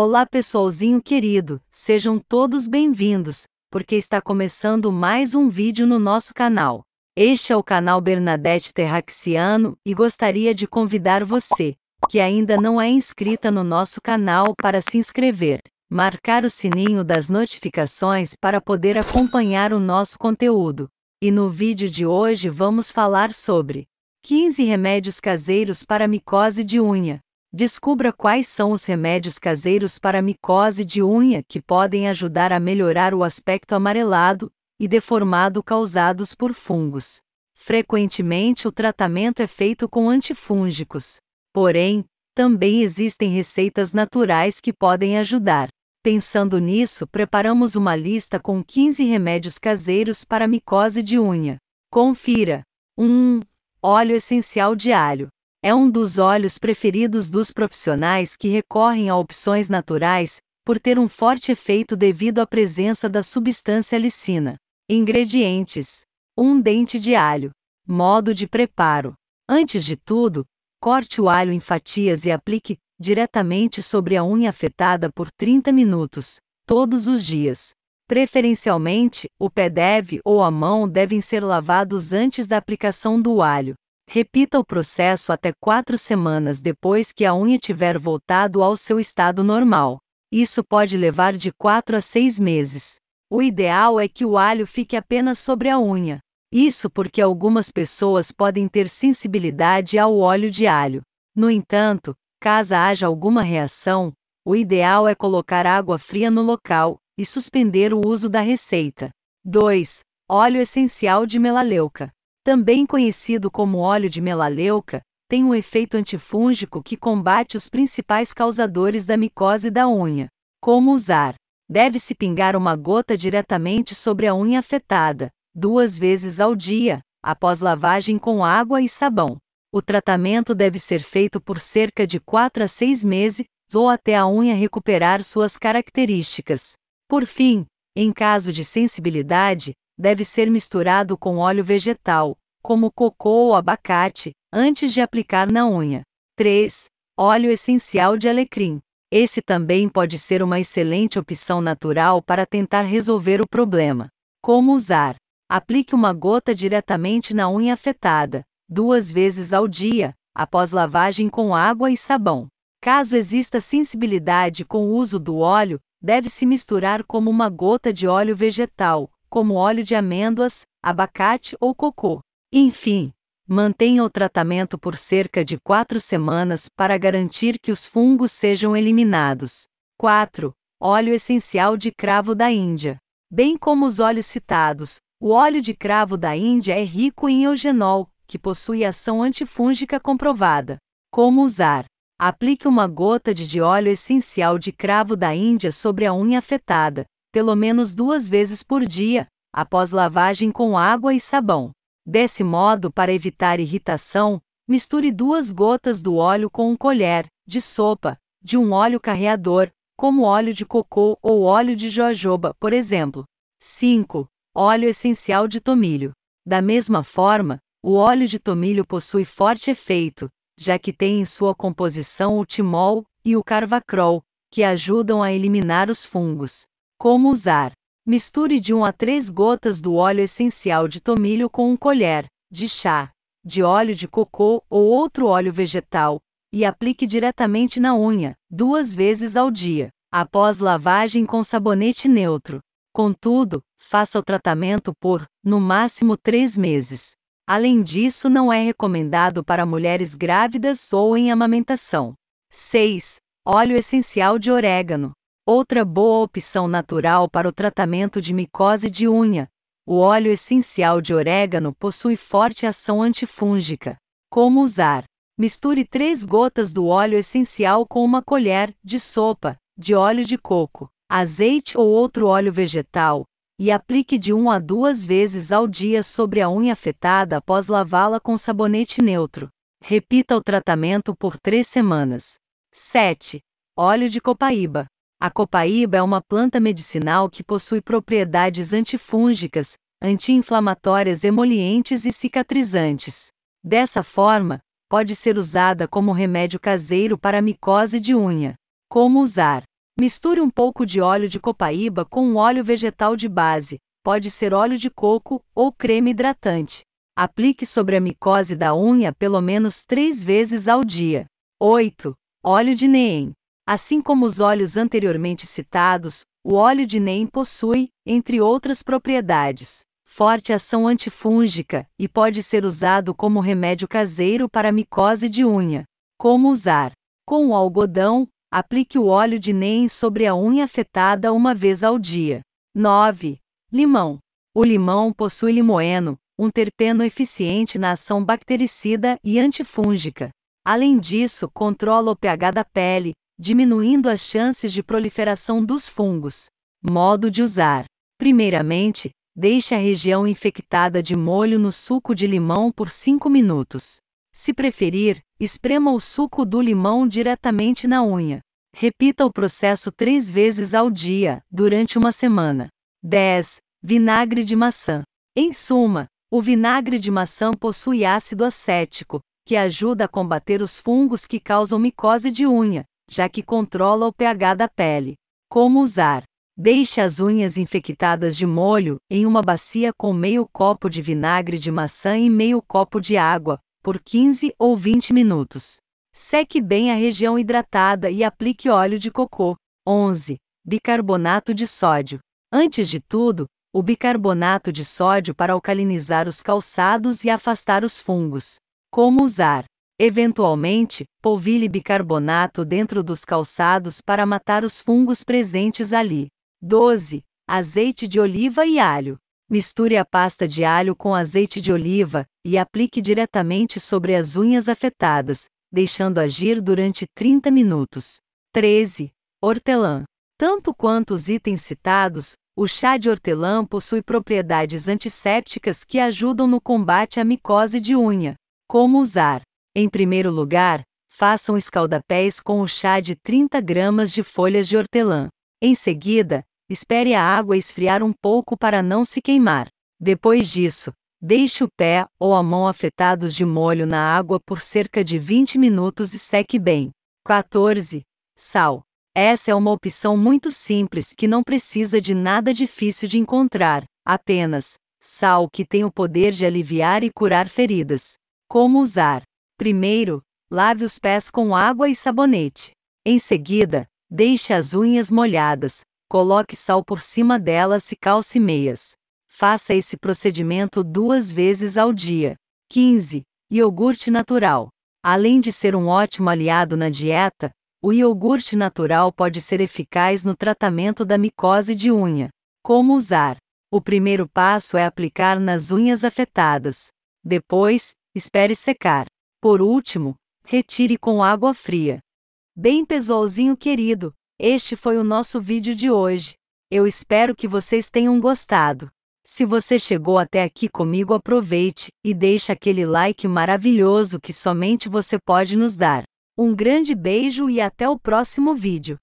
Olá, pessoalzinho querido, sejam todos bem-vindos, porque está começando mais um vídeo no nosso canal. Este é o canal Bernadette Terraxiano e gostaria de convidar você, que ainda não é inscrita no nosso canal, para se inscrever, marcar o sininho das notificações para poder acompanhar o nosso conteúdo. E no vídeo de hoje vamos falar sobre 15 remédios caseiros para micose de unha. Descubra quais são os remédios caseiros para micose de unha que podem ajudar a melhorar o aspecto amarelado e deformado causados por fungos. Frequentemente o tratamento é feito com antifúngicos. Porém, também existem receitas naturais que podem ajudar. Pensando nisso, preparamos uma lista com 15 remédios caseiros para micose de unha. Confira: 1. Óleo essencial de alho. É um dos olhos preferidos dos profissionais que recorrem a opções naturais, por ter um forte efeito devido à presença da substância licina. Ingredientes: um dente de alho. Modo de preparo: Antes de tudo, corte o alho em fatias e aplique diretamente sobre a unha afetada por 30 minutos, todos os dias. Preferencialmente, o pé deve ou a mão devem ser lavados antes da aplicação do alho. Repita o processo até quatro semanas depois que a unha tiver voltado ao seu estado normal. Isso pode levar de quatro a seis meses. O ideal é que o alho fique apenas sobre a unha. Isso porque algumas pessoas podem ter sensibilidade ao óleo de alho. No entanto, caso haja alguma reação, o ideal é colocar água fria no local e suspender o uso da receita. 2. Óleo essencial de melaleuca também conhecido como óleo de melaleuca, tem um efeito antifúngico que combate os principais causadores da micose da unha. Como usar? Deve-se pingar uma gota diretamente sobre a unha afetada, duas vezes ao dia, após lavagem com água e sabão. O tratamento deve ser feito por cerca de 4 a 6 meses, ou até a unha recuperar suas características. Por fim, em caso de sensibilidade, deve ser misturado com óleo vegetal, como cocô ou abacate, antes de aplicar na unha. 3. Óleo essencial de alecrim. Esse também pode ser uma excelente opção natural para tentar resolver o problema. Como usar? Aplique uma gota diretamente na unha afetada, duas vezes ao dia, após lavagem com água e sabão. Caso exista sensibilidade com o uso do óleo, deve-se misturar como uma gota de óleo vegetal, como óleo de amêndoas, abacate ou cocô. Enfim, mantenha o tratamento por cerca de quatro semanas para garantir que os fungos sejam eliminados. 4. Óleo essencial de cravo da Índia. Bem como os óleos citados, o óleo de cravo da Índia é rico em eugenol, que possui ação antifúngica comprovada. Como usar? Aplique uma gota de óleo essencial de cravo da Índia sobre a unha afetada, pelo menos duas vezes por dia, após lavagem com água e sabão. Desse modo, para evitar irritação, misture duas gotas do óleo com um colher de sopa de um óleo carreador, como óleo de cocô ou óleo de jojoba, por exemplo. 5. Óleo essencial de tomilho. Da mesma forma, o óleo de tomilho possui forte efeito, já que tem em sua composição o timol e o carvacrol, que ajudam a eliminar os fungos. Como usar? Misture de 1 a 3 gotas do óleo essencial de tomilho com um colher de chá de óleo de cocô ou outro óleo vegetal e aplique diretamente na unha, duas vezes ao dia, após lavagem com sabonete neutro. Contudo, faça o tratamento por, no máximo, três meses. Além disso, não é recomendado para mulheres grávidas ou em amamentação. 6. Óleo essencial de orégano. Outra boa opção natural para o tratamento de micose de unha, o óleo essencial de orégano possui forte ação antifúngica. Como usar? Misture 3 gotas do óleo essencial com uma colher de sopa de óleo de coco, azeite ou outro óleo vegetal e aplique de 1 a 2 vezes ao dia sobre a unha afetada após lavá-la com sabonete neutro. Repita o tratamento por 3 semanas. 7. Óleo de copaíba. A copaíba é uma planta medicinal que possui propriedades antifúngicas, anti-inflamatórias emolientes e cicatrizantes. Dessa forma, pode ser usada como remédio caseiro para micose de unha. Como usar? Misture um pouco de óleo de copaíba com um óleo vegetal de base, pode ser óleo de coco ou creme hidratante. Aplique sobre a micose da unha pelo menos três vezes ao dia. 8. Óleo de neem. Assim como os óleos anteriormente citados, o óleo de neem possui, entre outras propriedades, forte ação antifúngica e pode ser usado como remédio caseiro para micose de unha. Como usar? Com o algodão, aplique o óleo de neem sobre a unha afetada uma vez ao dia. 9. Limão. O limão possui limoeno, um terpeno eficiente na ação bactericida e antifúngica. Além disso, controla o pH da pele, diminuindo as chances de proliferação dos fungos. Modo de usar: primeiramente, deixe a região infectada de molho no suco de limão por 5 minutos. Se preferir, esprema o suco do limão diretamente na unha. Repita o processo três vezes ao dia, durante uma semana. 10. Vinagre de maçã. Em suma, o vinagre de maçã possui ácido acético, que ajuda a combater os fungos que causam micose de unha, já que controla o pH da pele. Como usar? Deixe as unhas infectadas de molho em uma bacia com meio copo de vinagre de maçã e meio copo de água, por 15 ou 20 minutos. Seque bem a região hidratada e aplique óleo de cocô. 11. Bicarbonato de sódio. Antes de tudo, o bicarbonato de sódio para alcalinizar os calçados e afastar os fungos. Como usar? Eventualmente, polvilhe bicarbonato dentro dos calçados para matar os fungos presentes ali. 12. Azeite de oliva e alho. Misture a pasta de alho com azeite de oliva e aplique diretamente sobre as unhas afetadas, deixando agir durante 30 minutos. 13. Hortelã. Tanto quanto os itens citados, o chá de hortelã possui propriedades antissépticas que ajudam no combate à micose de unha. Como usar? Em primeiro lugar, façam escaldapés com o chá de 30 gramas de folhas de hortelã. Em seguida, espere a água esfriar um pouco para não se queimar. Depois disso, deixe o pé ou a mão afetados de molho na água por cerca de 20 minutos e seque bem. 14. Sal. Essa é uma opção muito simples que não precisa de nada difícil de encontrar, apenas sal que tem o poder de aliviar e curar feridas. Como usar? Primeiro, lave os pés com água e sabonete. Em seguida, deixe as unhas molhadas, coloque sal por cima delas e calce meias. Faça esse procedimento duas vezes ao dia. 15. Iogurte natural. Além de ser um ótimo aliado na dieta, o iogurte natural pode ser eficaz no tratamento da micose de unha. Como usar? O primeiro passo é aplicar nas unhas afetadas. Depois, espere secar. Por último, retire com água fria. Bem, pessoalzinho querido, este foi o nosso vídeo de hoje. Eu espero que vocês tenham gostado. Se você chegou até aqui comigo, aproveite e deixe aquele like maravilhoso que somente você pode nos dar. Um grande beijo e até o próximo vídeo.